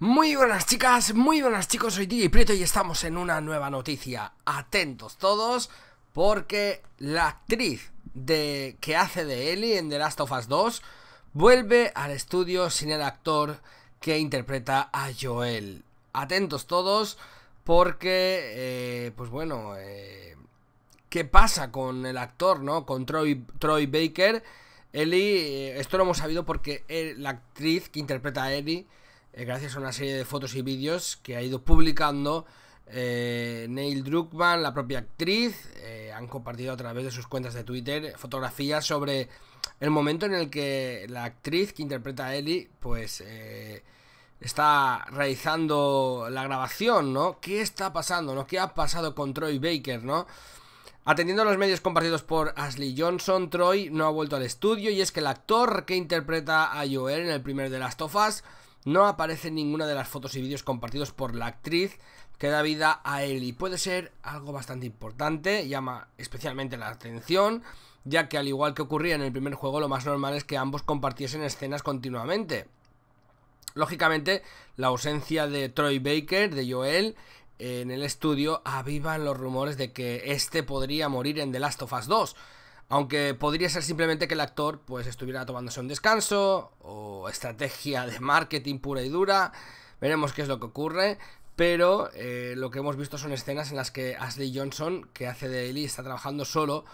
Muy buenas chicas, muy buenas chicos, soy DJ Prieto y estamos en una nueva noticia. Atentos todos, porque la actriz de que hace de Ellie en The Last of Us 2 vuelve al estudio sin el actor que interpreta a Joel. Atentos todos, porque, eh, pues bueno, eh, ¿qué pasa con el actor, no? Con Troy, Troy Baker. Ellie, eh, esto lo hemos sabido porque la actriz que interpreta a Ellie eh, gracias a una serie de fotos y vídeos que ha ido publicando eh, Neil Druckmann, la propia actriz, eh, han compartido a través de sus cuentas de Twitter fotografías sobre el momento en el que la actriz que interpreta a Ellie, pues está realizando la grabación, ¿no? ¿Qué está pasando, no? ¿Qué ha pasado con Troy Baker, no? Atendiendo a los medios compartidos por Ashley Johnson, Troy no ha vuelto al estudio y es que el actor que interpreta a Joel en el primer de las of Us no aparece ninguna de las fotos y vídeos compartidos por la actriz que da vida a Y Puede ser algo bastante importante, llama especialmente la atención, ya que al igual que ocurría en el primer juego, lo más normal es que ambos compartiesen escenas continuamente. Lógicamente, la ausencia de Troy Baker, de Joel, en el estudio avivan los rumores de que este podría morir en The Last of Us 2. Aunque podría ser simplemente que el actor pues estuviera tomándose un descanso o estrategia de marketing pura y dura. Veremos qué es lo que ocurre. Pero eh, lo que hemos visto son escenas en las que Ashley Johnson, que hace de Ellie, está trabajando solo.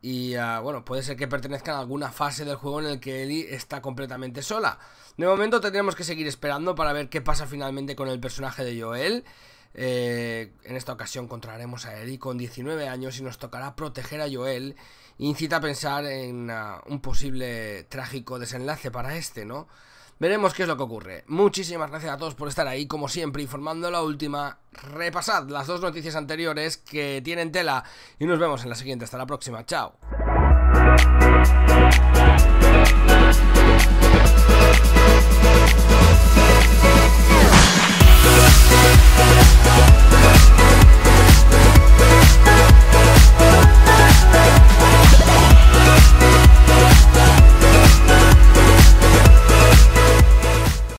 Y ah, bueno, puede ser que pertenezcan a alguna fase del juego en el que Ellie está completamente sola. De momento tendremos que seguir esperando para ver qué pasa finalmente con el personaje de Joel. Eh, en esta ocasión controlaremos a Eric con 19 años y nos tocará proteger a Joel. Incita a pensar en ah, un posible trágico desenlace para este, ¿no? Veremos qué es lo que ocurre. Muchísimas gracias a todos por estar ahí, como siempre, informando la última. Repasad las dos noticias anteriores que tienen tela y nos vemos en la siguiente. Hasta la próxima. Chao.